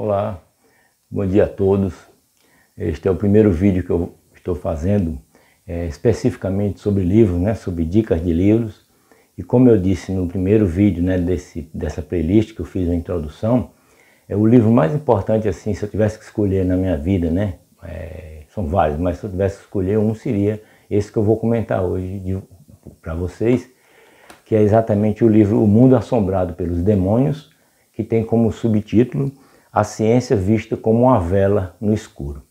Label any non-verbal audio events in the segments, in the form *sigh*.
Olá, bom dia a todos. Este é o primeiro vídeo que eu estou fazendo é, especificamente sobre livros, né, sobre dicas de livros. E como eu disse no primeiro vídeo né, desse, dessa playlist que eu fiz na introdução, é o livro mais importante assim, se eu tivesse que escolher na minha vida, né, é, são vários, mas se eu tivesse que escolher um seria esse que eu vou comentar hoje para vocês, que é exatamente o livro O Mundo Assombrado pelos Demônios, que tem como subtítulo a Ciência Vista como uma Vela no Escuro.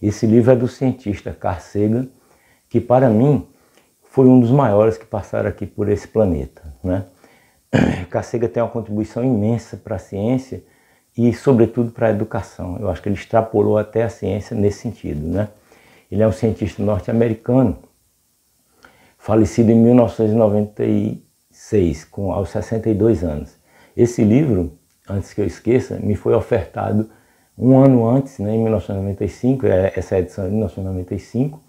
Esse livro é do cientista Carl Sagan, que para mim foi um dos maiores que passaram aqui por esse planeta. Né? *clears throat* Carl Sagan tem uma contribuição imensa para a ciência e, sobretudo, para a educação. Eu acho que ele extrapolou até a ciência nesse sentido. Né? Ele é um cientista norte-americano, falecido em 1996, com, aos 62 anos. Esse livro antes que eu esqueça, me foi ofertado um ano antes, né, em 1995, é, essa é edição é de 1995,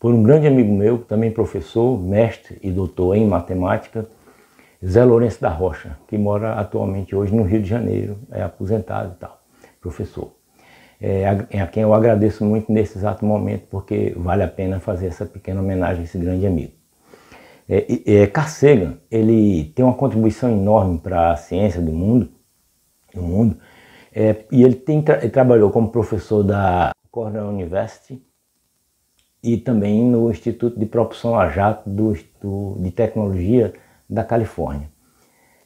por um grande amigo meu, também professor, mestre e doutor em matemática, Zé Lourenço da Rocha, que mora atualmente hoje no Rio de Janeiro, é aposentado e tal, professor. É, a, a quem eu agradeço muito nesse exato momento, porque vale a pena fazer essa pequena homenagem a esse grande amigo. É, é Carcega, ele tem uma contribuição enorme para a ciência do mundo, no mundo. É, e ele, tem, ele trabalhou como professor da Cornell University e também no Instituto de Propulsão a Jato do, do, de Tecnologia da Califórnia.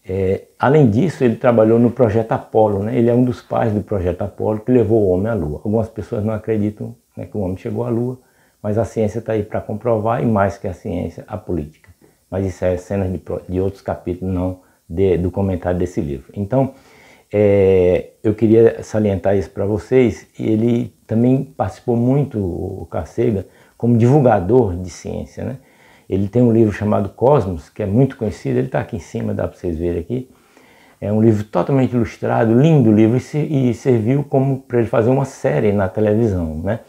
É, além disso, ele trabalhou no Projeto Apollo, né? ele é um dos pais do Projeto Apollo que levou o homem à Lua. Algumas pessoas não acreditam né, que o homem chegou à Lua, mas a ciência está aí para comprovar, e mais que a ciência, a política. Mas isso é cenas de, de outros capítulos, não de, do comentário desse livro. Então, é, eu queria salientar isso para vocês. E Ele também participou muito, o Cacega, como divulgador de ciência. Né? Ele tem um livro chamado Cosmos, que é muito conhecido, ele está aqui em cima, dá para vocês verem aqui. É um livro totalmente ilustrado, lindo livro, e, serviu como para ele fazer uma série na televisão, né?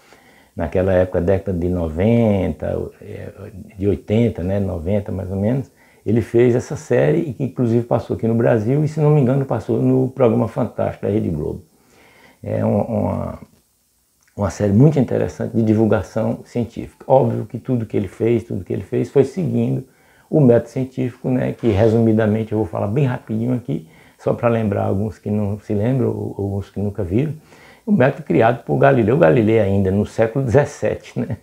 Naquela época, década de 90, é, de 80, né? 90 mais ou menos ele fez essa série e que inclusive passou aqui no Brasil e, se não me engano, passou no programa Fantástico da Rede Globo. É uma, uma, série muito interessante de divulgação científica. Óbvio que tudo que ele fez, tudo que ele fez foi seguindo o método científico, né, que resumidamente eu vou falar bem rapidinho aqui, só para lembrar alguns que não se lembram, ou alguns que nunca viram, o método criado por Galileu Galilei ainda no século XVII, né?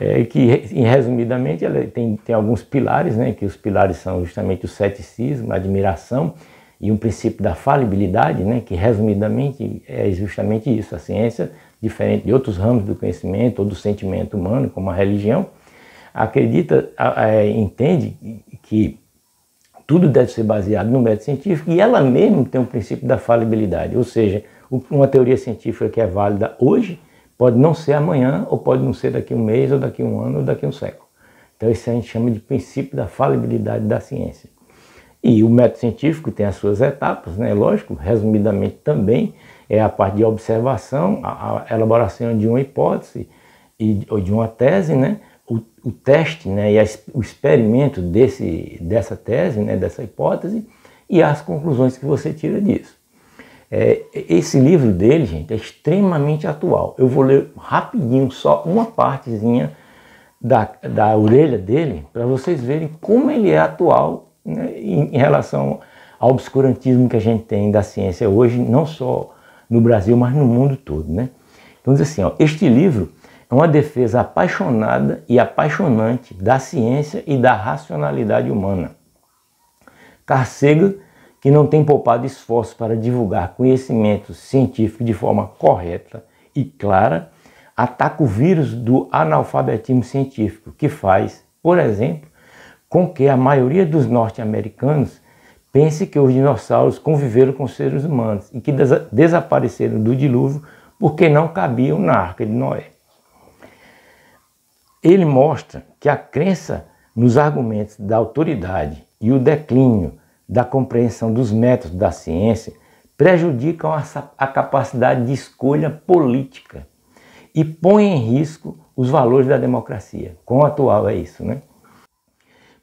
é, que, em resumidamente, ela tem, tem alguns pilares, né, que os pilares são justamente o ceticismo, a admiração e um princípio da falibilidade, né, que resumidamente é justamente isso. A ciência, diferente de outros ramos do conhecimento ou do sentimento humano, como a religião, acredita, é, entende que tudo deve ser baseado no método científico e ela mesma tem um princípio da falibilidade, ou seja, uma teoria científica que é válida hoje Pode não ser amanhã, ou pode não ser daqui a um mês, ou daqui a um ano, ou daqui a um século. Então, isso a gente chama de princípio da falibilidade da ciência. E o método científico tem as suas etapas, né? lógico, resumidamente também, é a parte de observação, a, elaboração de uma hipótese e, ou de uma tese, né? o, o teste né? e a, o experimento desse, dessa tese, né? dessa hipótese, e as conclusões que você tira disso. É, esse livro dele, gente, é extremamente atual. Eu vou ler rapidinho só uma partezinha da, da orelha dele para vocês verem como ele é atual né, em, em relação ao obscurantismo que a gente tem da ciência hoje, não só no Brasil, mas no mundo todo. Né? Então diz assim, ó, este livro é uma defesa apaixonada e apaixonante da ciência e da racionalidade humana. Carcega que não tem poupado esforço para divulgar conhecimento científico de forma correta e clara, ataca o vírus do analfabetismo científico, que faz, por exemplo, com que a maioria dos norte-americanos pense que os dinossauros conviveram com os seres humanos e que des desapareceram do dilúvio porque não cabiam na arca de Noé. Ele mostra que a crença nos argumentos da autoridade e o declínio da compreensão dos métodos da ciência prejudicam a, a capacidade de escolha política e põem em risco os valores da democracia. Quão atual é isso, né?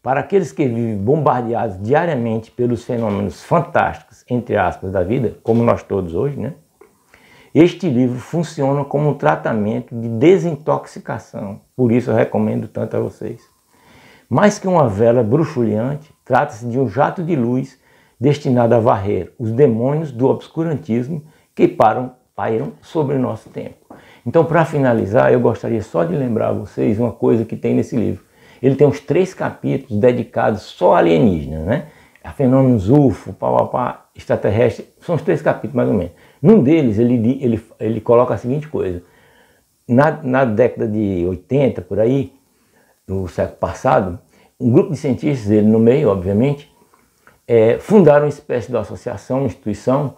Para aqueles que vivem bombardeados diariamente pelos fenômenos fantásticos, entre aspas, da vida, como nós todos hoje, né? Este livro funciona como um tratamento de desintoxicação, por isso eu recomendo tanto a vocês. Mais que uma vela bruxuleante, Trata-se de um jato de luz destinado a varrer os demônios do obscurantismo que param, pairam sobre o nosso tempo. Então, para finalizar, eu gostaria só de lembrar a vocês uma coisa que tem nesse livro. Ele tem uns três capítulos dedicados só a alienígenas, né? A fenômenos UFO, papapá, extraterrestre, são os três capítulos mais ou menos. Num deles, ele, ele, ele coloca a seguinte coisa. Na, na década de 80, por aí, do século passado, um grupo de cientistas, ele no meio, obviamente, é, fundaram uma espécie de associação, uma instituição,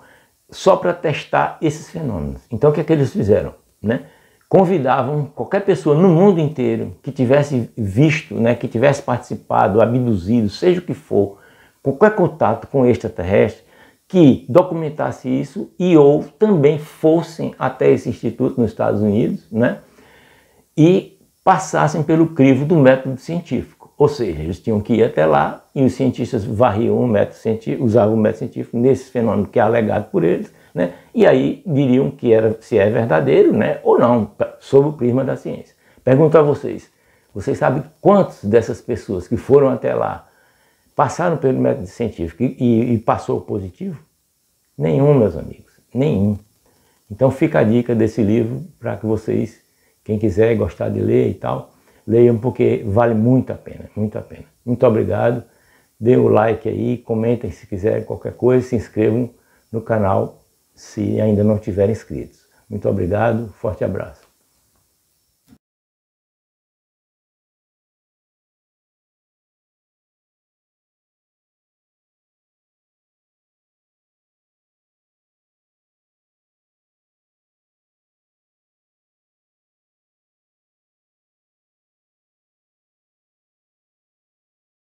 só para testar esses fenômenos. Então, o que é que eles fizeram? Né? Convidavam qualquer pessoa no mundo inteiro que tivesse visto, né, que tivesse participado, abduzido, seja o que for, qualquer contato com extraterrestre, que documentasse isso e ou também fossem até esse instituto nos Estados Unidos né, e passassem pelo crivo do método científico. Ou seja, eles tinham que ir até lá e os cientistas varriam o método científico, usavam o método científico nesse fenômeno que é alegado por eles, né? e aí diriam que era, se é verdadeiro né? ou não, sob o prisma da ciência. Pergunto a vocês, vocês sabem quantas dessas pessoas que foram até lá passaram pelo método científico e, e passou positivo? Nenhum, meus amigos, nenhum. Então fica a dica desse livro para que vocês, quem quiser gostar de ler e tal, leiam porque vale muito a pena, muito a pena. Muito obrigado, dê o like aí, comentem se quiserem qualquer coisa, se inscrevam no canal se ainda não estiverem inscritos. Muito obrigado, forte abraço.